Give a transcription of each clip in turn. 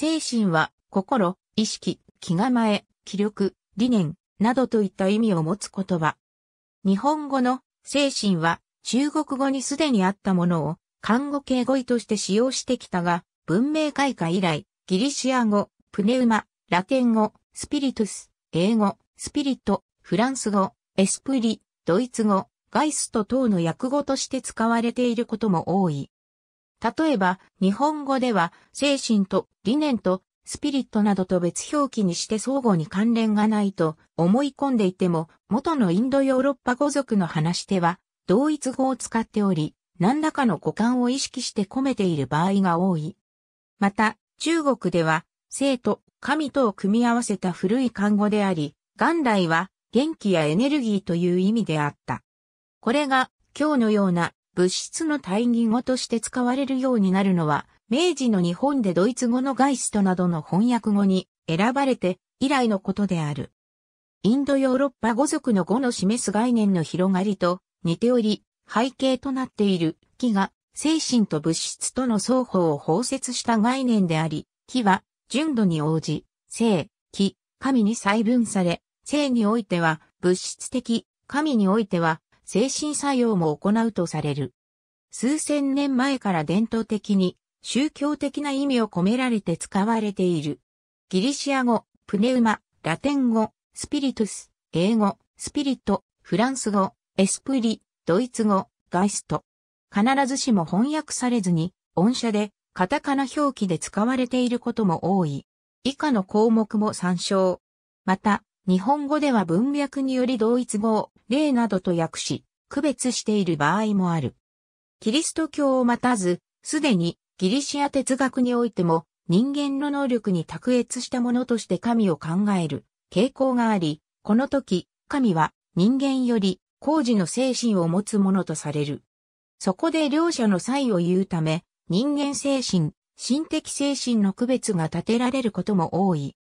精神は、心、意識、気構え、気力、理念、などといった意味を持つ言葉。日本語の精神は中国語にすでにあったものを漢語系語意として使用してきたが、文明開化以来、ギリシア語、プネウマ、ラテン語、スピリトゥス、英語、スピリット、フランス語、エスプリ、ドイツ語、ガイスト等の訳語として使われていることも多い。例えば、日本語では、精神と理念とスピリットなどと別表記にして相互に関連がないと思い込んでいても、元のインドヨーロッパ語族の話では、同一語を使っており、何らかの語感を意識して込めている場合が多い。また、中国では、生と神とを組み合わせた古い漢語であり、元来は元気やエネルギーという意味であった。これが今日のような物質の対義語として使われるようになるのは、明治の日本でドイツ語のガイストなどの翻訳語に選ばれて以来のことである。インドヨーロッパ語族の語の示す概念の広がりと似ており、背景となっている気が精神と物質との双方を包摂した概念であり、気は純度に応じ、性、気、神に細分され、性においては物質的、神においては精神作用も行うとされる。数千年前から伝統的に宗教的な意味を込められて使われている。ギリシア語、プネウマ、ラテン語、スピリトゥス、英語、スピリット、フランス語、エスプリ、ドイツ語、ガイスト。必ずしも翻訳されずに、音社で、カタカナ表記で使われていることも多い。以下の項目も参照。また、日本語では文脈により同一語を例などと訳し、区別している場合もある。キリスト教を待たず、すでにギリシア哲学においても人間の能力に卓越したものとして神を考える傾向があり、この時、神は人間より工事の精神を持つものとされる。そこで両者の差異を言うため、人間精神、心的精神の区別が立てられることも多い。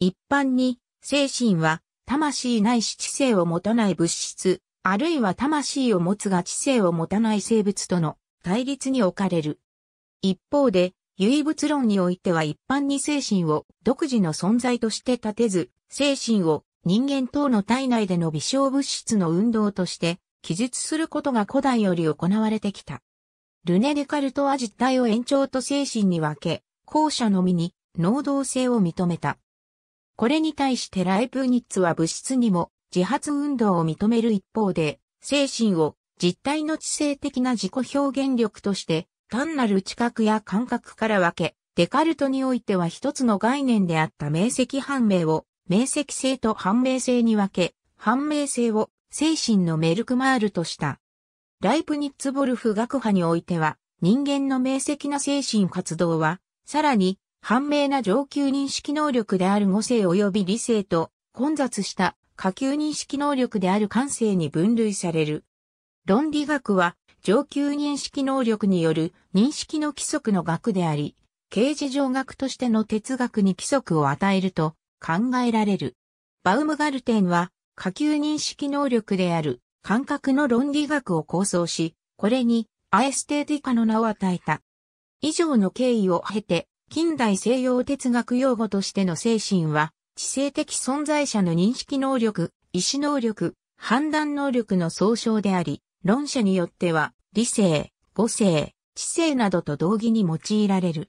一般に、精神は、魂ないし知性を持たない物質、あるいは魂を持つが知性を持たない生物との対立に置かれる。一方で、唯物論においては一般に精神を独自の存在として立てず、精神を人間等の体内での微小物質の運動として記述することが古代より行われてきた。ルネ・デカルトは実体を延長と精神に分け、後者のみに能動性を認めた。これに対してライプニッツは物質にも自発運動を認める一方で、精神を実体の知性的な自己表現力として、単なる知覚や感覚から分け、デカルトにおいては一つの概念であった明晰判明を、明晰性と判明性に分け、判明性を精神のメルクマールとした。ライプニッツボルフ学派においては、人間の明晰な精神活動は、さらに、判明な上級認識能力である語性及び理性と混雑した下級認識能力である感性に分類される。論理学は上級認識能力による認識の規則の学であり、形事上学としての哲学に規則を与えると考えられる。バウムガルテンは下級認識能力である感覚の論理学を構想し、これにアエステーティカの名を与えた。以上の経緯を経て、近代西洋哲学用語としての精神は知性的存在者の認識能力、意思能力、判断能力の総称であり、論者によっては、理性、語性、知性などと同義に用いられる。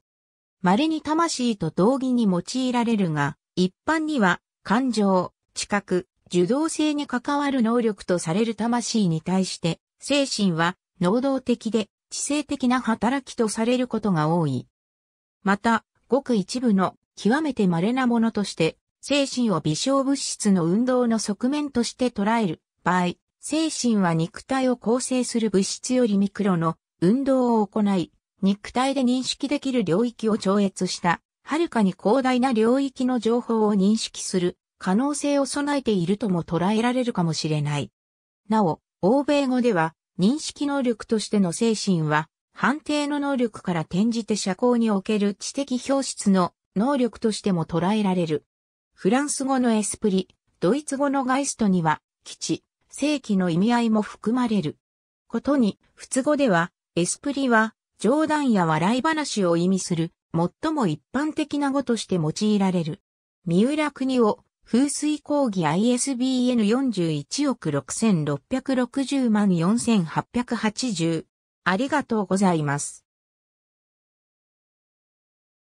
稀に魂と同義に用いられるが、一般には、感情、知覚、受動性に関わる能力とされる魂に対して、精神は、能動的で、知性的な働きとされることが多い。また、ごく一部の、極めて稀なものとして、精神を微小物質の運動の側面として捉える場合、精神は肉体を構成する物質よりミクロの運動を行い、肉体で認識できる領域を超越した、はるかに広大な領域の情報を認識する可能性を備えているとも捉えられるかもしれない。なお、欧米語では、認識能力としての精神は、判定の能力から転じて社交における知的表出の能力としても捉えられる。フランス語のエスプリ、ドイツ語のガイストには、基地、正規の意味合いも含まれる。ことに、仏語では、エスプリは、冗談や笑い話を意味する、最も一般的な語として用いられる。三浦国を、風水講義 ISBN41 億6660万4880。ありがとうございます。